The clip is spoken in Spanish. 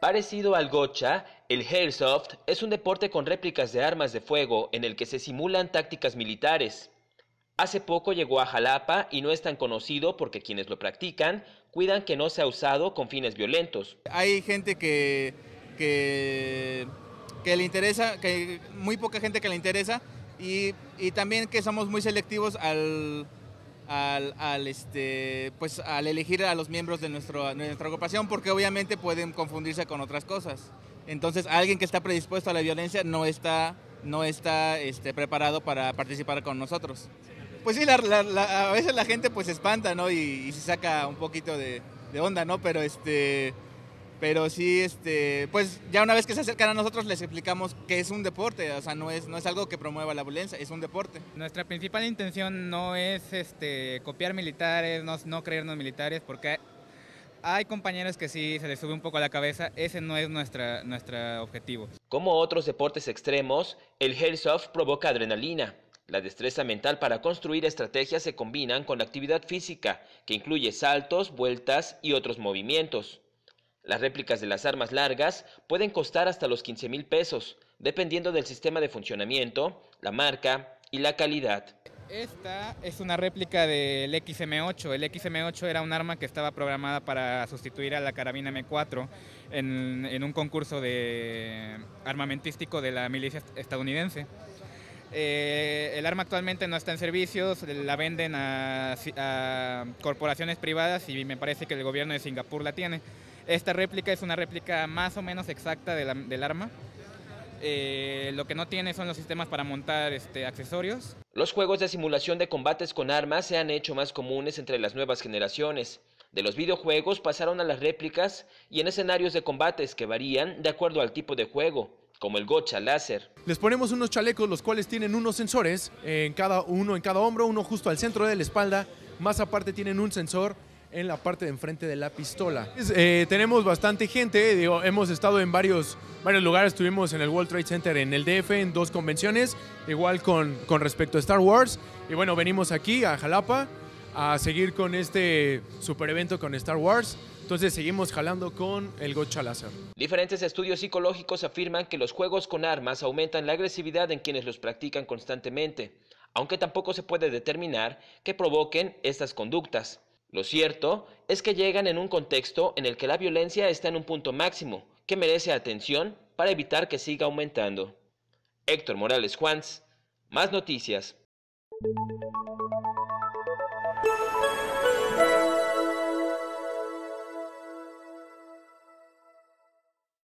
Parecido al gocha, el airsoft es un deporte con réplicas de armas de fuego en el que se simulan tácticas militares. Hace poco llegó a Jalapa y no es tan conocido porque quienes lo practican cuidan que no sea usado con fines violentos. Hay gente que, que, le interesa, que muy poca gente que le interesa, y, también que somos muy selectivos al, al, este, pues, al elegir a los miembros de, nuestro, nuestra agrupación porque obviamente pueden confundirse con otras cosas. Entonces, alguien que está predispuesto a la violencia no está, no está este, preparado para participar con nosotros. Pues sí, a veces la gente pues se espanta, ¿no? Y, se saca un poquito de, onda, ¿no? Pero este, pero sí, este, pues ya una vez que se acercan a nosotros les explicamos que es un deporte, o sea, no es, no es algo que promueva la violencia, es un deporte. Nuestra principal intención no es este, copiar militares, no, no creernos militares, porque hay compañeros que sí se les sube un poco a la cabeza, ese no es nuestra, nuestro objetivo. Como otros deportes extremos, el Hellsoft provoca adrenalina. La destreza mental para construir estrategias se combinan con la actividad física, que incluye saltos, vueltas y otros movimientos. Las réplicas de las armas largas pueden costar hasta los 15 mil pesos, dependiendo del sistema de funcionamiento, la marca y la calidad. Esta es una réplica del XM8. El XM8 era un arma que estaba programada para sustituir a la carabina M4 en, un concurso de armamentístico de la milicia estadounidense. Eh, el arma actualmente no está en servicios, la venden a corporaciones privadas y me parece que el gobierno de Singapur la tiene. Esta réplica es una réplica más o menos exacta del arma. Eh, lo que no tiene son los sistemas para montar este, accesorios. Los juegos de simulación de combates con armas se han hecho más comunes entre las nuevas generaciones. De los videojuegos pasaron a las réplicas y en escenarios de combates que varían de acuerdo al tipo de juego, como el gocha láser. Les ponemos unos chalecos los cuales tienen unos sensores, en cada uno en cada hombro, uno justo al centro de la espalda, más aparte tienen un sensor en la parte de enfrente de la pistola. Eh, tenemos bastante gente, hemos estado en varios, varios lugares, estuvimos en el World Trade Center en el DF, en dos convenciones, igual con, con respecto a Star Wars. Y bueno, venimos aquí a Jalapa a seguir con este super evento con Star Wars. Entonces seguimos jalando con el gocha láser. Diferentes estudios psicológicos afirman que los juegos con armas aumentan la agresividad en quienes los practican constantemente, aunque tampoco se puede determinar que provoquen estas conductas. Lo cierto es que llegan en un contexto en el que la violencia está en un punto máximo que merece atención para evitar que siga aumentando. Héctor Morales Juans, más noticias.